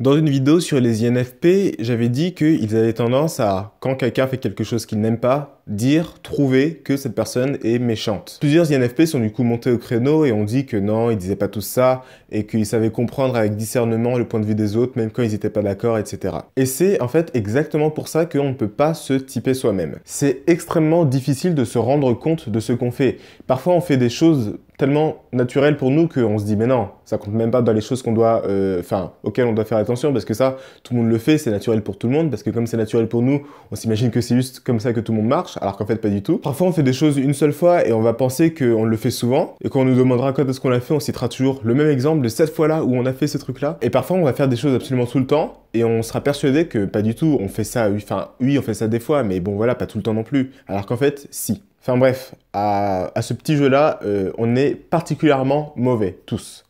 Dans une vidéo sur les INFP, j'avais dit qu'ils avaient tendance à, quand quelqu'un fait quelque chose qu'il n'aime pas, dire, trouver que cette personne est méchante. Plusieurs INFP sont du coup montés au créneau et ont dit que non, ils disaient pas tout ça et qu'ils savaient comprendre avec discernement le point de vue des autres, même quand ils n'étaient pas d'accord, etc. Et c'est en fait exactement pour ça qu'on ne peut pas se typer soi-même. C'est extrêmement difficile de se rendre compte de ce qu'on fait. Parfois, on fait des choses tellement naturel pour nous qu'on se dit mais non, ça compte même pas dans les choses qu'on doit, euh, enfin auxquelles on doit faire attention parce que ça, tout le monde le fait, c'est naturel pour tout le monde parce que comme c'est naturel pour nous, on s'imagine que c'est juste comme ça que tout le monde marche, alors qu'en fait pas du tout. Parfois on fait des choses une seule fois et on va penser qu'on le fait souvent et quand on nous demandera quand est-ce qu'on a fait, on citera toujours le même exemple de cette fois-là où on a fait ce truc-là. Et parfois on va faire des choses absolument tout le temps et on sera persuadé que pas du tout, on fait ça, enfin oui on fait ça des fois, mais bon voilà pas tout le temps non plus. Alors qu'en fait si. Enfin bref, à, ce petit jeu-là, euh, on est particulièrement mauvais, tous.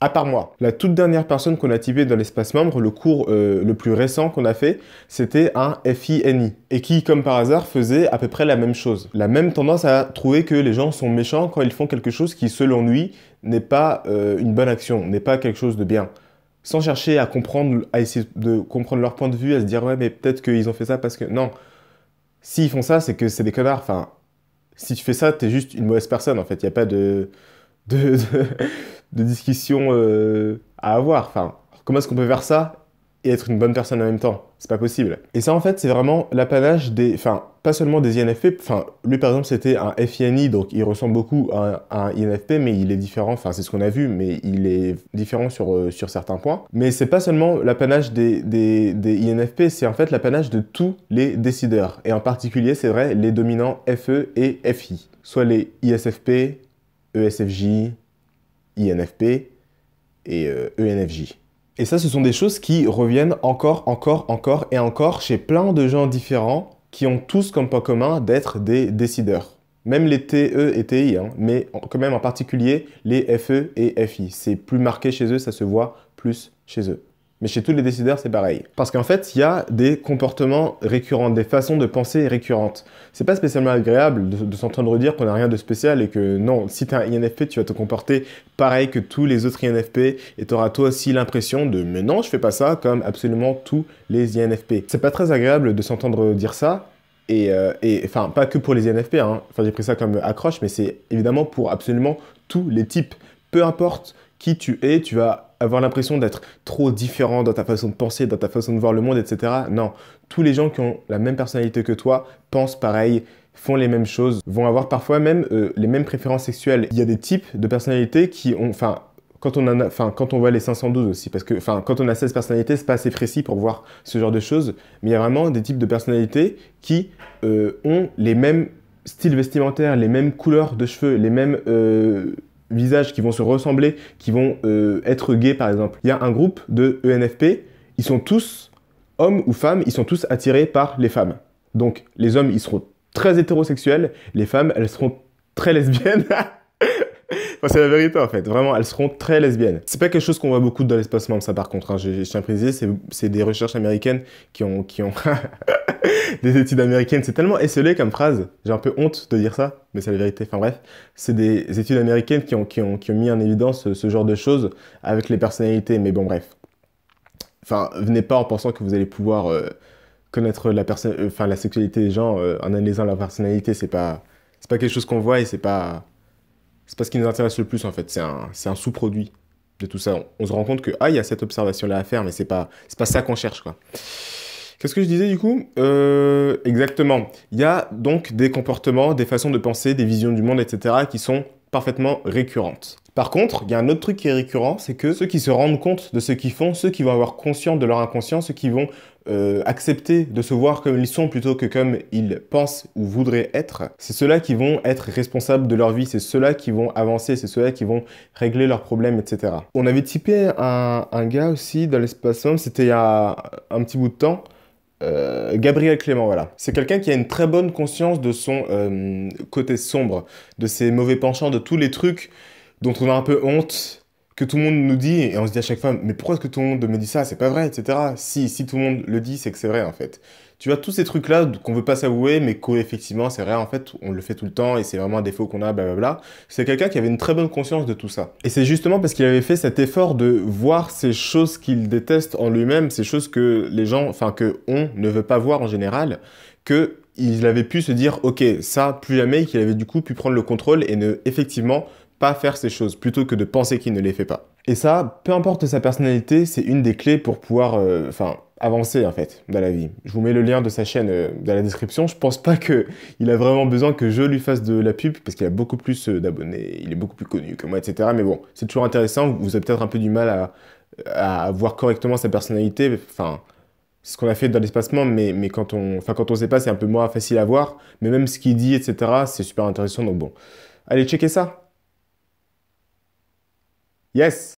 À part moi, la toute dernière personne qu'on a activée dans l'espace membre, le cours euh, le plus récent qu'on a fait, c'était un FINI, et qui, comme par hasard, faisait à peu près la même chose. La même tendance à trouver que les gens sont méchants quand ils font quelque chose qui, selon lui, n'est pas euh, une bonne action, n'est pas quelque chose de bien sans chercher à comprendre, à essayer de comprendre leur point de vue, à se dire ouais mais peut-être qu'ils ont fait ça parce que non, s'ils font ça c'est que c'est des connards. Enfin, si tu fais ça t'es juste une mauvaise personne en fait. Il n'y a pas de de, de, discussion euh, à avoir. Enfin, comment est-ce qu'on peut faire ça et être une bonne personne en même temps. C'est pas possible. Et ça, en fait, c'est vraiment l'apanage des. Enfin, pas seulement des INFP. Enfin, lui, par exemple, c'était un FINI, donc il ressemble beaucoup à un, INFP, mais il est différent. Enfin, c'est ce qu'on a vu, mais il est différent sur, euh, sur certains points. Mais c'est pas seulement l'apanage des, des, des INFP, c'est en fait l'apanage de tous les décideurs. Et en particulier, c'est vrai, les dominants FE et FI. Soit les ISFP, ESFJ, INFP et ENFJ. Euh, e et ça, ce sont des choses qui reviennent encore, encore, encore et encore chez plein de gens différents qui ont tous comme point commun d'être des décideurs. Même les TE et TI, hein, mais quand même en particulier les FE et FI. C'est plus marqué chez eux, ça se voit plus chez eux. Mais chez tous les décideurs, c'est pareil. Parce qu'en fait, il y a des comportements récurrents, des façons de penser récurrentes. C'est pas spécialement agréable de, s'entendre dire qu'on n'a rien de spécial et que non, si t'es un INFP, tu vas te comporter pareil que tous les autres INFP et tu auras toi aussi l'impression de mais non, je fais pas ça comme absolument tous les INFP. C'est pas très agréable de s'entendre dire ça, et, euh, enfin, pas que pour les INFP, hein. enfin, j'ai pris ça comme accroche, mais c'est évidemment pour absolument tous les types. Peu importe qui tu es, tu vas avoir l'impression d'être trop différent dans ta façon de penser, dans ta façon de voir le monde, etc. Non, tous les gens qui ont la même personnalité que toi pensent pareil, font les mêmes choses, vont avoir parfois même euh, les mêmes préférences sexuelles. Il y a des types de personnalités qui ont, enfin, quand on, quand on voit les 512 aussi, parce que enfin, quand on a 16 personnalités, c'est pas assez précis pour voir ce genre de choses, mais il y a vraiment des types de personnalités qui euh, ont les mêmes styles vestimentaires, les mêmes couleurs de cheveux, les mêmes euh, visages qui vont se ressembler, qui vont euh, être gays par exemple. Il y a un groupe de ENFP, ils sont tous, hommes ou femmes, ils sont tous attirés par les femmes. Donc les hommes, ils seront très hétérosexuels, les femmes, elles seront très lesbiennes. c'est la vérité en fait. Vraiment, elles seront très lesbiennes. C'est pas quelque chose qu'on voit beaucoup dans l'espace membre, ça par contre. Hein. Je, tiens à préciser, c'est des recherches américaines qui ont. Qui ont des études américaines. C'est tellement esselé comme phrase. J'ai un peu honte de dire ça, mais c'est la vérité. Enfin bref, c'est des études américaines qui ont, ont, mis en évidence ce, genre de choses avec les personnalités. Mais bon, bref. Enfin, venez pas en pensant que vous allez pouvoir euh, connaître la, euh, enfin, la sexualité des gens euh, en analysant leur personnalité. C'est pas, pas quelque chose qu'on voit et c'est pas c'est pas ce qui nous intéresse le plus en fait, c'est un, un sous-produit de tout ça. On, se rend compte que, ah, il y a cette observation-là à faire, mais c'est pas, pas ça qu'on cherche quoi. Qu'est-ce que je disais du coup euh, Exactement. Il y a donc des comportements, des façons de penser, des visions du monde, etc. qui sont parfaitement récurrentes. Par contre, il y a un autre truc qui est récurrent, c'est que ceux qui se rendent compte de ce qu'ils font, ceux qui vont avoir conscience de leur inconscience, ceux qui vont euh, accepter de se voir comme ils sont plutôt que comme ils pensent ou voudraient être, c'est ceux-là qui vont être responsables de leur vie, c'est ceux-là qui vont avancer, c'est ceux-là qui vont régler leurs problèmes, etc. On avait typé un, gars aussi dans l'espace homme, c'était il y a un petit bout de temps. Euh, Gabriel Clément, voilà. C'est quelqu'un qui a une très bonne conscience de son euh, côté sombre, de ses mauvais penchants, de tous les trucs dont on a un peu honte, que tout le monde nous dit, et on se dit à chaque fois, mais pourquoi est-ce que tout le monde me dit ça C'est pas vrai, etc. Si, si tout le monde le dit, c'est que c'est vrai, en fait. Tu vois, tous ces trucs-là qu'on veut pas s'avouer, mais qu'effectivement, c'est vrai, en fait, on le fait tout le temps, et c'est vraiment un défaut qu'on a, blablabla. C'est quelqu'un qui avait une très bonne conscience de tout ça. Et c'est justement parce qu'il avait fait cet effort de voir ces choses qu'il déteste en lui-même, ces choses que les gens, enfin, que on ne veut pas voir en général, que il avait pu se dire, ok, ça, plus jamais, qu'il avait du coup pu prendre le contrôle et ne, effectivement, pas faire ces choses plutôt que de penser qu'il ne les fait pas. Et ça, peu importe sa personnalité, c'est une des clés pour pouvoir euh, enfin, avancer en fait dans la vie. Je vous mets le lien de sa chaîne euh, dans la description. Je pense pas que il a vraiment besoin que je lui fasse de la pub parce qu'il a beaucoup plus euh, d'abonnés, il est beaucoup plus connu que moi, etc. Mais bon, c'est toujours intéressant. Vous avez peut-être un peu du mal à, à voir correctement sa personnalité. Enfin, ce qu'on a fait dans l'espacement, mais, mais quand on enfin quand on sait pas, c'est un peu moins facile à voir. Mais même ce qu'il dit, etc., c'est super intéressant. Donc bon, allez checker ça. Yes,